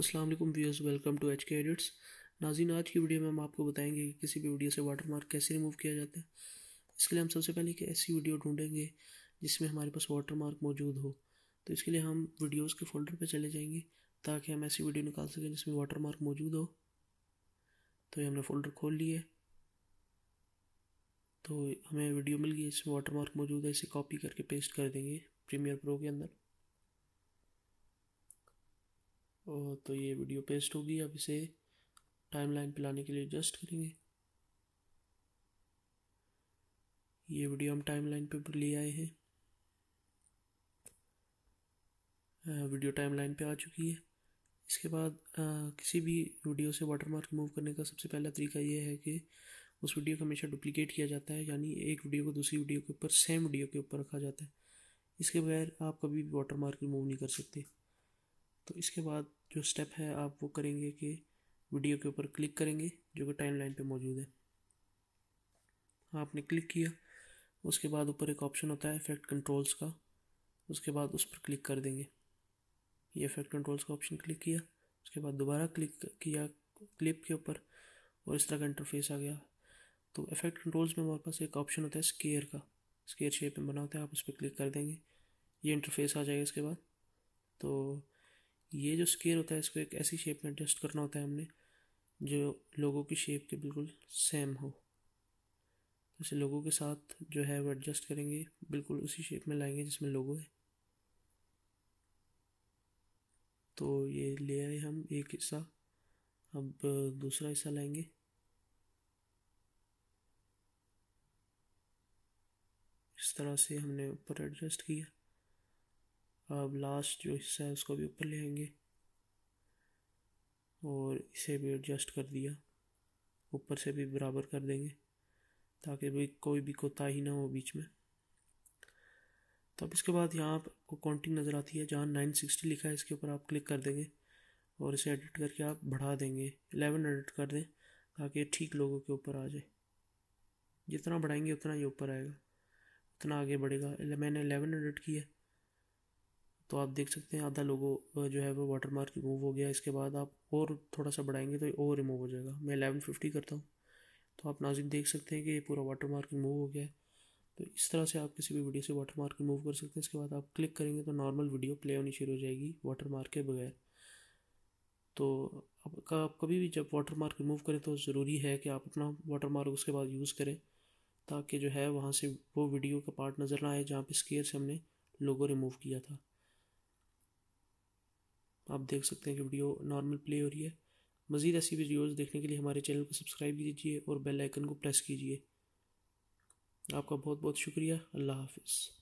Aslam viewers welcome to H K edits नाजीन आज की वीडियो में हम आपको बताएंगे कि किसी भी वीडियो से वाटरमार्क कैसे रिमूव किया जाता है इसके लिए हम सबसे पहले एक ऐसी वीडियो ढूंढेंगे जिसमें हमारे पास वाटरमार्क मौजूद हो तो इसके लिए हम वीडियोज़ के फोल्डर पर चले जाएंगे ताकि हम ऐसी वीडियो निकाल सकें जिसमें मार्क मौजूद हो तो ये हमने फोल्डर खोल लिए तो हमें वीडियो मिल गई इसमें मार्क मौजूद है इसे कॉपी करके पेस्ट कर देंगे प्रीमियर प्रो के अंदर तो ये वीडियो पेस्ट होगी अब इसे टाइमलाइन पे लाने के लिए एडजस्ट करेंगे ये वीडियो हम टाइमलाइन पे ले आए हैं वीडियो टाइमलाइन पे आ चुकी है इसके बाद आ, किसी भी वीडियो से वाटरमार्क रिमूव करने का सबसे पहला तरीका ये है कि उस वीडियो को हमेशा डुप्लीकेट किया जाता है यानी एक वीडियो को दूसरी वीडियो के ऊपर सेम वीडियो के ऊपर रखा जाता है इसके बगैर आप कभी भी वाटर मार्क रिमूव नहीं कर सकते तो इसके बाद जो स्टेप है आप वो करेंगे कि वीडियो के ऊपर क्लिक करेंगे जो कि टाइम लाइन पर मौजूद है आपने क्लिक किया उसके बाद ऊपर एक ऑप्शन होता है इफेक्ट कंट्रोल्स का उसके बाद उस पर क्लिक कर देंगे ये इफेक्ट कंट्रोल्स का ऑप्शन क्लिक किया उसके बाद दोबारा क्लिक किया क्लिप के ऊपर और इस तरह का इंटरफेस आ गया तो इफेक्ट कंट्रोल्स में हमारे पास एक ऑप्शन होता है स्केयर का स्केयर शेप में बना होता है आप उस पर क्लिक कर देंगे ये इंटरफेस आ जाएगा इसके बाद तो ये जो स्केल होता है इसको एक ऐसी शेप में एडजस्ट करना होता है हमने जो लोगों की शेप के बिल्कुल सेम हो जैसे लोगों के साथ जो है वो एडजस्ट करेंगे बिल्कुल उसी शेप में लाएंगे जिसमें लोगो है तो ये ले आए हम एक हिस्सा अब दूसरा हिस्सा लाएंगे इस तरह से हमने ऊपर एडजस्ट किया अब लास्ट जो हिस्सा है उसको भी ऊपर ले आएंगे और इसे भी एडजस्ट कर दिया ऊपर से भी बराबर कर देंगे ताकि भाई कोई भी कोताही ना हो बीच में तो अब इसके बाद यहाँ आपको काउंटिंग नज़र आती है जहाँ नाइन सिक्सटी लिखा है इसके ऊपर आप क्लिक कर देंगे और इसे एडिट करके आप बढ़ा देंगे एलेवन एडिट कर दें ताकि ठीक लोगों के ऊपर आ जाए जितना बढ़ाएंगे उतना ये ऊपर आएगा उतना आगे बढ़ेगा मैंने एलेवन एडिट किया तो आप देख सकते हैं आधा लोगो जो है वो वाटर मार्क रिमूव हो गया इसके बाद आप और थोड़ा सा बढ़ाएंगे तो और रिमूव हो जाएगा मैं एलेवन फिफ्टी करता हूँ तो आप नाजिक देख सकते हैं कि ये पूरा वाटर मार्क रिमूव हो गया है तो इस तरह से आप किसी भी वीडियो से वाटर मार्क रिमूव कर सकते हैं इसके बाद आप क्लिक करेंगे तो नॉर्मल वीडियो प्ले होनी शुरू हो जाएगी वाटर मार्क के बगैर तो आप कभी भी जब वाटर मार्क रिमूव करें तो ज़रूरी है कि आप अपना वाटर मार्क उसके बाद यूज़ करें ताकि जो है वहाँ से वो वीडियो का पार्ट नज़र ना आए जहाँ पे स्केयर से हमने लोगो रिमूव किया था आप देख सकते हैं कि वीडियो नॉर्मल प्ले हो रही है मज़ीद ऐसी वीडियोज़ देखने के लिए हमारे चैनल को सब्सक्राइब कीजिए और बेल आइकन को प्रेस कीजिए आपका बहुत बहुत शुक्रिया अल्लाह हाफिज़